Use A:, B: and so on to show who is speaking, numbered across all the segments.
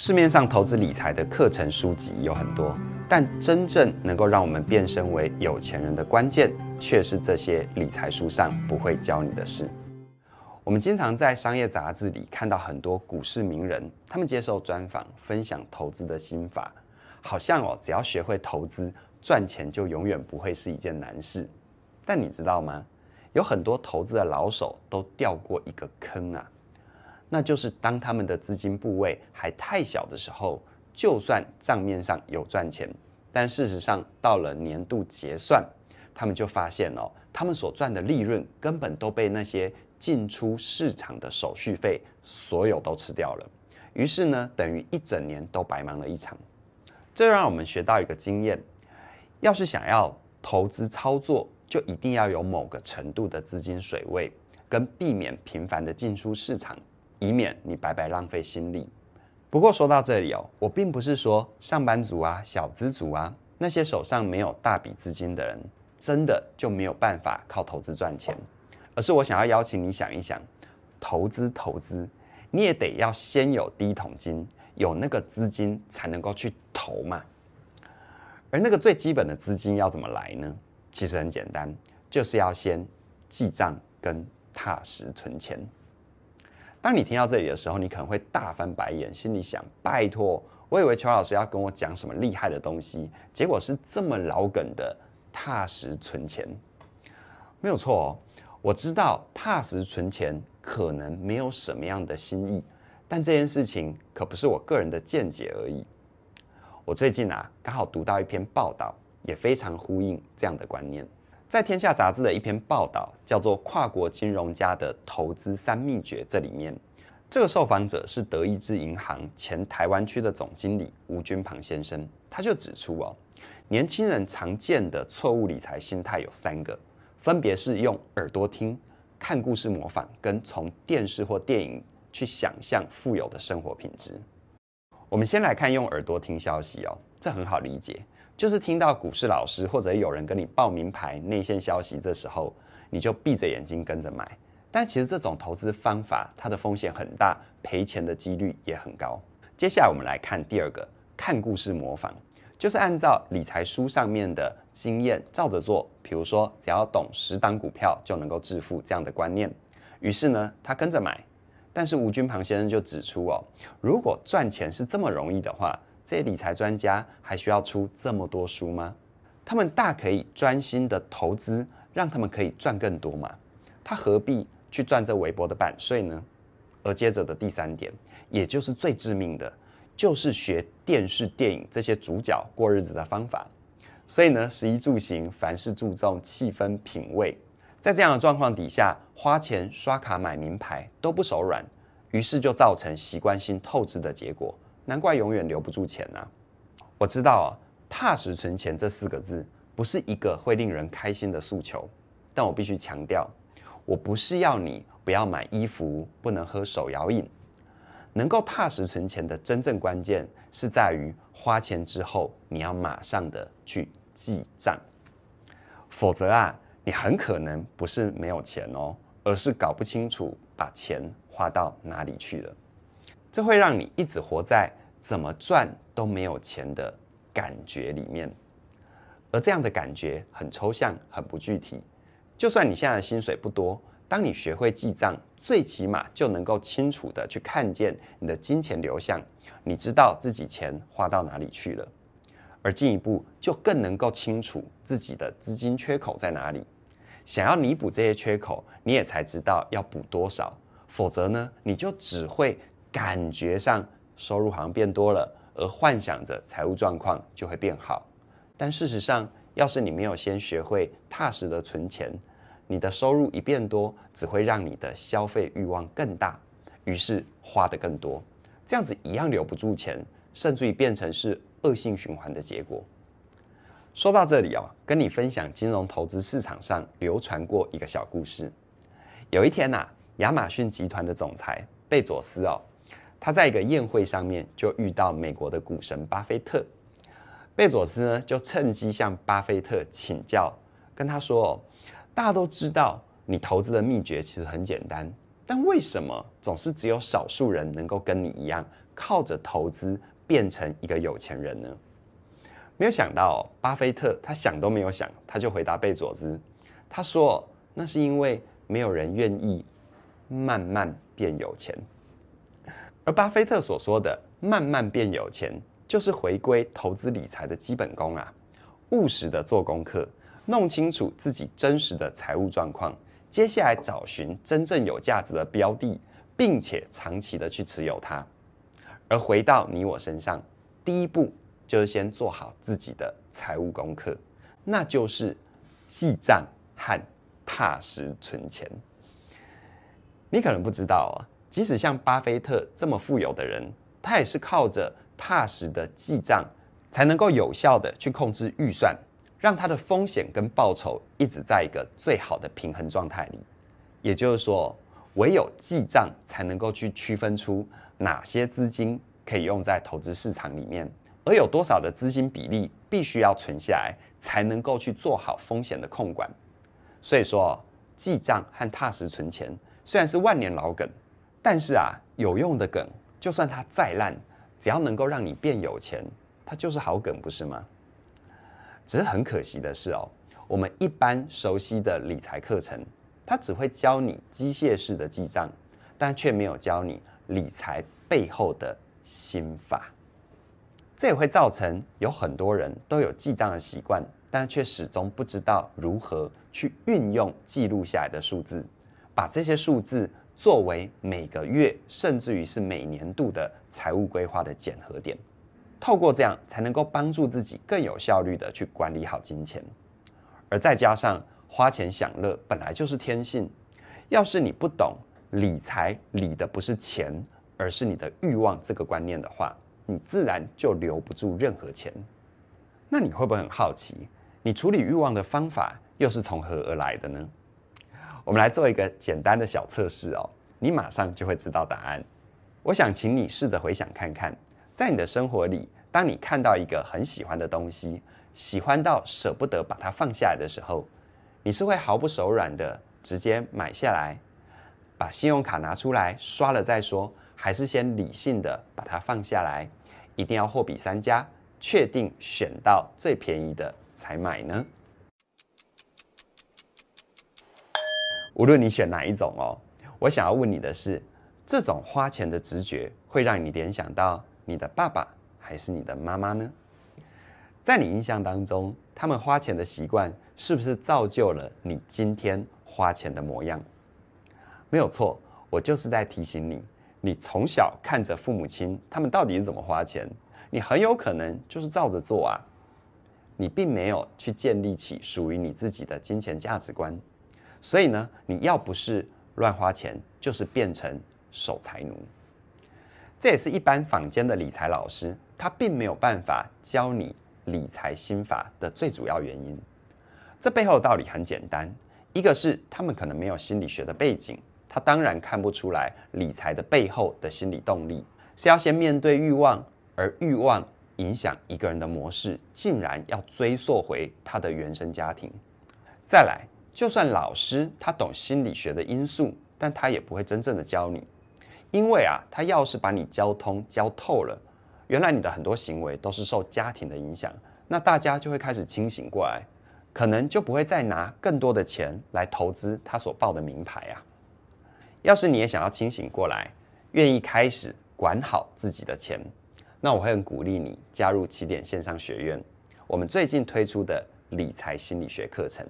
A: 市面上投资理财的课程书籍有很多，但真正能够让我们变身为有钱人的关键，却是这些理财书上不会教你的事。我们经常在商业杂志里看到很多股市名人，他们接受专访分享投资的心法，好像哦，只要学会投资，赚钱就永远不会是一件难事。但你知道吗？有很多投资的老手都掉过一个坑啊。那就是当他们的资金部位还太小的时候，就算账面上有赚钱，但事实上到了年度结算，他们就发现哦，他们所赚的利润根本都被那些进出市场的手续费所有都吃掉了。于是呢，等于一整年都白忙了一场。这让我们学到一个经验：要是想要投资操作，就一定要有某个程度的资金水位，跟避免频繁的进出市场。以免你白白浪费心力。不过说到这里哦，我并不是说上班族啊、小资族啊那些手上没有大笔资金的人，真的就没有办法靠投资赚钱。而是我想要邀请你想一想，投资投资，你也得要先有第一桶金，有那个资金才能够去投嘛。而那个最基本的资金要怎么来呢？其实很简单，就是要先记账跟踏实存钱。当你听到这里的时候，你可能会大翻白眼，心里想：拜托，我以为邱老师要跟我讲什么厉害的东西，结果是这么老梗的踏实存钱。没有错哦，我知道踏实存钱可能没有什么样的新意，但这件事情可不是我个人的见解而已。我最近啊，刚好读到一篇报道，也非常呼应这样的观念。在《天下》杂志的一篇报道，叫做《跨国金融家的投资三秘诀》这里面，这个受访者是德意志银行前台湾区的总经理吴君鹏先生，他就指出哦，年轻人常见的错误理财心态有三个，分别是用耳朵听、看故事模仿，跟从电视或电影去想象富有的生活品质。我们先来看用耳朵听消息哦，这很好理解。就是听到股市老师或者有人跟你报名牌内线消息，这时候你就闭着眼睛跟着买。但其实这种投资方法，它的风险很大，赔钱的几率也很高。接下来我们来看第二个，看故事模仿，就是按照理财书上面的经验照着做。比如说，只要懂十档股票就能够致富这样的观念，于是呢他跟着买。但是吴军鹏先生就指出哦，如果赚钱是这么容易的话。这些理财专家还需要出这么多书吗？他们大可以专心的投资，让他们可以赚更多嘛？他何必去赚这微薄的版税呢？而接着的第三点，也就是最致命的，就是学电视电影这些主角过日子的方法。所以呢，十一住行，凡是注重气氛品味，在这样的状况底下，花钱刷卡买名牌都不手软，于是就造成习惯性透支的结果。难怪永远留不住钱呐！我知道啊，踏实存钱这四个字不是一个会令人开心的诉求，但我必须强调，我不是要你不要买衣服，不能喝手摇饮。能够踏实存钱的真正关键是在于，花钱之后你要马上的去记账，否则啊，你很可能不是没有钱哦，而是搞不清楚把钱花到哪里去了。这会让你一直活在。怎么赚都没有钱的感觉里面，而这样的感觉很抽象，很不具体。就算你现在的薪水不多，当你学会记账，最起码就能够清楚的去看见你的金钱流向，你知道自己钱花到哪里去了，而进一步就更能够清楚自己的资金缺口在哪里。想要弥补这些缺口，你也才知道要补多少，否则呢，你就只会感觉上。收入好像变多了，而幻想着财务状况就会变好，但事实上，要是你没有先学会踏实的存钱，你的收入一变多，只会让你的消费欲望更大，于是花的更多，这样子一样留不住钱，甚至于变成是恶性循环的结果。说到这里哦，跟你分享金融投资市场上流传过一个小故事。有一天呐，亚马逊集团的总裁贝佐斯哦。他在一个宴会上面就遇到美国的股神巴菲特，贝佐斯呢就趁机向巴菲特请教，跟他说：“哦，大家都知道你投资的秘诀其实很简单，但为什么总是只有少数人能够跟你一样，靠着投资变成一个有钱人呢？”没有想到，巴菲特他想都没有想，他就回答贝佐斯：“他说，那是因为没有人愿意慢慢变有钱。”而巴菲特所说的“慢慢变有钱”，就是回归投资理财的基本功啊，务实的做功课，弄清楚自己真实的财务状况，接下来找寻真正有价值的标的，并且长期的去持有它。而回到你我身上，第一步就是先做好自己的财务功课，那就是记账和踏实存钱。你可能不知道啊。即使像巴菲特这么富有的人，他也是靠着踏实的记账，才能够有效的去控制预算，让他的风险跟报酬一直在一个最好的平衡状态里。也就是说，唯有记账才能够去区分出哪些资金可以用在投资市场里面，而有多少的资金比例必须要存下来，才能够去做好风险的控管。所以说，记账和踏实存钱虽然是万年老梗。但是啊，有用的梗，就算它再烂，只要能够让你变有钱，它就是好梗，不是吗？只是很可惜的是哦，我们一般熟悉的理财课程，它只会教你机械式的记账，但却没有教你理财背后的心法。这也会造成有很多人都有记账的习惯，但却始终不知道如何去运用记录下来的数字，把这些数字。作为每个月，甚至于是每年度的财务规划的检核点，透过这样才能够帮助自己更有效率的去管理好金钱。而再加上花钱享乐本来就是天性，要是你不懂理财理的不是钱，而是你的欲望这个观念的话，你自然就留不住任何钱。那你会不会很好奇，你处理欲望的方法又是从何而来的呢？我们来做一个简单的小测试哦，你马上就会知道答案。我想请你试着回想看看，在你的生活里，当你看到一个很喜欢的东西，喜欢到舍不得把它放下来的时候，你是会毫不手软的直接买下来，把信用卡拿出来刷了再说，还是先理性的把它放下来，一定要货比三家，确定选到最便宜的才买呢？无论你选哪一种哦，我想要问你的是，这种花钱的直觉会让你联想到你的爸爸还是你的妈妈呢？在你印象当中，他们花钱的习惯是不是造就了你今天花钱的模样？没有错，我就是在提醒你，你从小看着父母亲他们到底是怎么花钱，你很有可能就是照着做啊，你并没有去建立起属于你自己的金钱价值观。所以呢，你要不是乱花钱，就是变成守财奴。这也是一般坊间的理财老师，他并没有办法教你理财心法的最主要原因。这背后的道理很简单，一个是他们可能没有心理学的背景，他当然看不出来理财的背后的心理动力是要先面对欲望，而欲望影响一个人的模式，竟然要追溯回他的原生家庭。再来。就算老师他懂心理学的因素，但他也不会真正的教你，因为啊，他要是把你教通教透了，原来你的很多行为都是受家庭的影响，那大家就会开始清醒过来，可能就不会再拿更多的钱来投资他所报的名牌啊。要是你也想要清醒过来，愿意开始管好自己的钱，那我会很鼓励你加入起点线上学院，我们最近推出的理财心理学课程。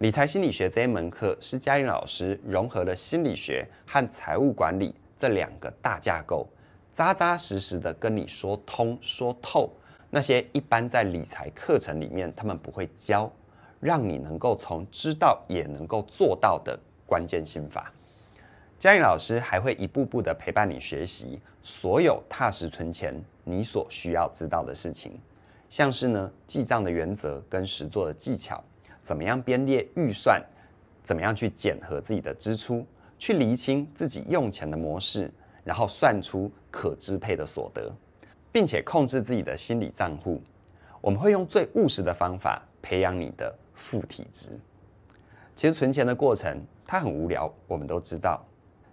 A: 理财心理学这一门课是嘉颖老师融合了心理学和财务管理这两个大架构，扎扎实实的跟你说通说透那些一般在理财课程里面他们不会教，让你能够从知道也能够做到的关键心法。嘉颖老师还会一步步的陪伴你学习所有踏实存钱你所需要知道的事情，像是呢记账的原则跟实做的技巧。怎么样编列预算？怎么样去检核自己的支出？去厘清自己用钱的模式，然后算出可支配的所得，并且控制自己的心理账户。我们会用最务实的方法培养你的负体质。其实存钱的过程它很无聊，我们都知道。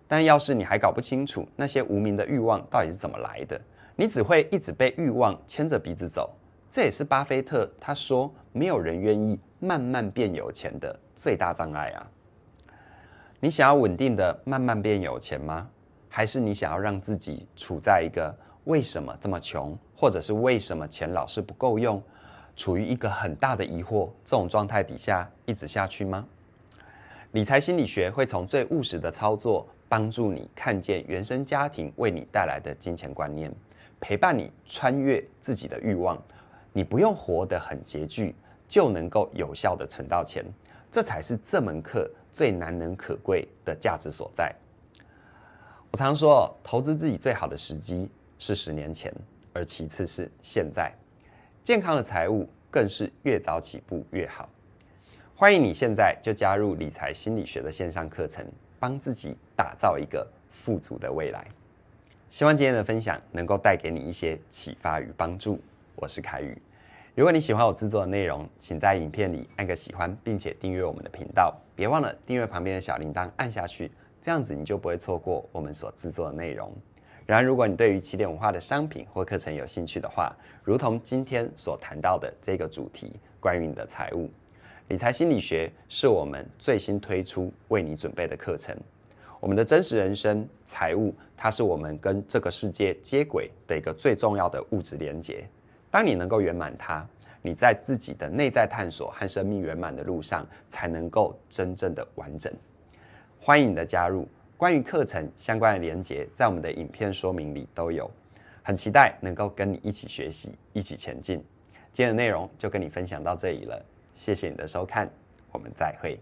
A: 但要是你还搞不清楚那些无名的欲望到底是怎么来的，你只会一直被欲望牵着鼻子走。这也是巴菲特他说：“没有人愿意。”慢慢变有钱的最大障碍啊！你想要稳定的慢慢变有钱吗？还是你想要让自己处在一个为什么这么穷，或者是为什么钱老是不够用，处于一个很大的疑惑？这种状态底下一直下去吗？理财心理学会从最务实的操作，帮助你看见原生家庭为你带来的金钱观念，陪伴你穿越自己的欲望。你不用活得很拮据。就能够有效的存到钱，这才是这门课最难能可贵的价值所在。我常说，投资自己最好的时机是十年前，而其次是现在。健康的财务更是越早起步越好。欢迎你现在就加入理财心理学的线上课程，帮自己打造一个富足的未来。希望今天的分享能够带给你一些启发与帮助。我是凯宇。如果你喜欢我制作的内容，请在影片里按个喜欢，并且订阅我们的频道。别忘了订阅旁边的小铃铛，按下去，这样子你就不会错过我们所制作的内容。然而，如果你对于起点文化的商品或课程有兴趣的话，如同今天所谈到的这个主题，关于你的财务理财心理学，是我们最新推出为你准备的课程。我们的真实人生财务，它是我们跟这个世界接轨的一个最重要的物质连接。当你能够圆满它，你在自己的内在探索和生命圆满的路上，才能够真正的完整。欢迎你的加入，关于课程相关的连接，在我们的影片说明里都有。很期待能够跟你一起学习，一起前进。今天的内容就跟你分享到这里了，谢谢你的收看，我们再会。